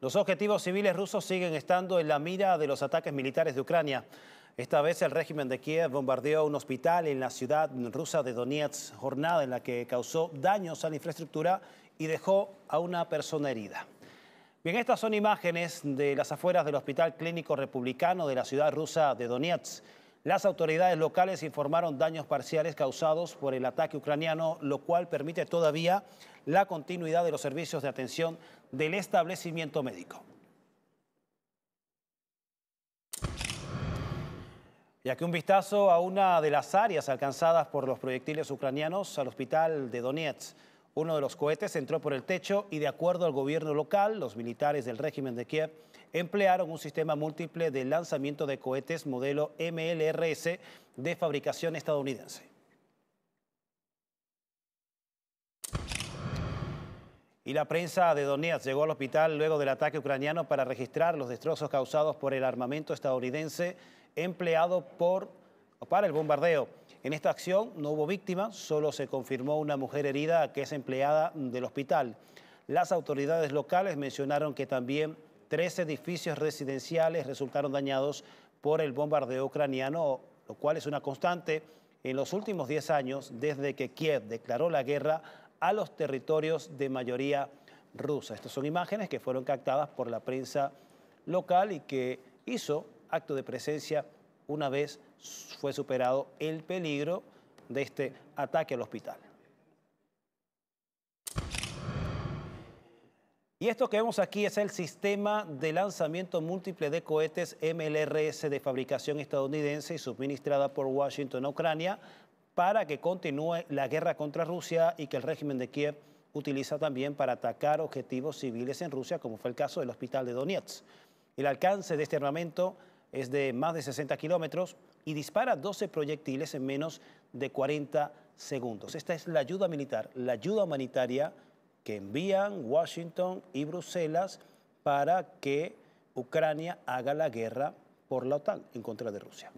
Los objetivos civiles rusos siguen estando en la mira de los ataques militares de Ucrania. Esta vez el régimen de Kiev bombardeó un hospital en la ciudad rusa de Donetsk, jornada en la que causó daños a la infraestructura y dejó a una persona herida. Bien, estas son imágenes de las afueras del Hospital Clínico Republicano de la ciudad rusa de Donetsk. Las autoridades locales informaron daños parciales causados por el ataque ucraniano, lo cual permite todavía la continuidad de los servicios de atención del establecimiento médico. Y aquí un vistazo a una de las áreas alcanzadas por los proyectiles ucranianos al hospital de Donetsk. Uno de los cohetes entró por el techo y de acuerdo al gobierno local, los militares del régimen de Kiev emplearon un sistema múltiple de lanzamiento de cohetes modelo MLRS de fabricación estadounidense. Y la prensa de Donetsk llegó al hospital luego del ataque ucraniano para registrar los destrozos causados por el armamento estadounidense empleado por para el bombardeo. En esta acción no hubo víctimas, solo se confirmó una mujer herida que es empleada del hospital. Las autoridades locales mencionaron que también tres edificios residenciales resultaron dañados por el bombardeo ucraniano, lo cual es una constante en los últimos 10 años desde que Kiev declaró la guerra a los territorios de mayoría rusa. Estas son imágenes que fueron captadas por la prensa local y que hizo acto de presencia una vez fue superado el peligro de este ataque al hospital. Y esto que vemos aquí es el sistema de lanzamiento múltiple de cohetes MLRS de fabricación estadounidense y suministrada por Washington a Ucrania para que continúe la guerra contra Rusia y que el régimen de Kiev utiliza también para atacar objetivos civiles en Rusia, como fue el caso del hospital de Donetsk. El alcance de este armamento es de más de 60 kilómetros y dispara 12 proyectiles en menos de 40 segundos. Esta es la ayuda militar, la ayuda humanitaria que envían Washington y Bruselas para que Ucrania haga la guerra por la OTAN en contra de Rusia.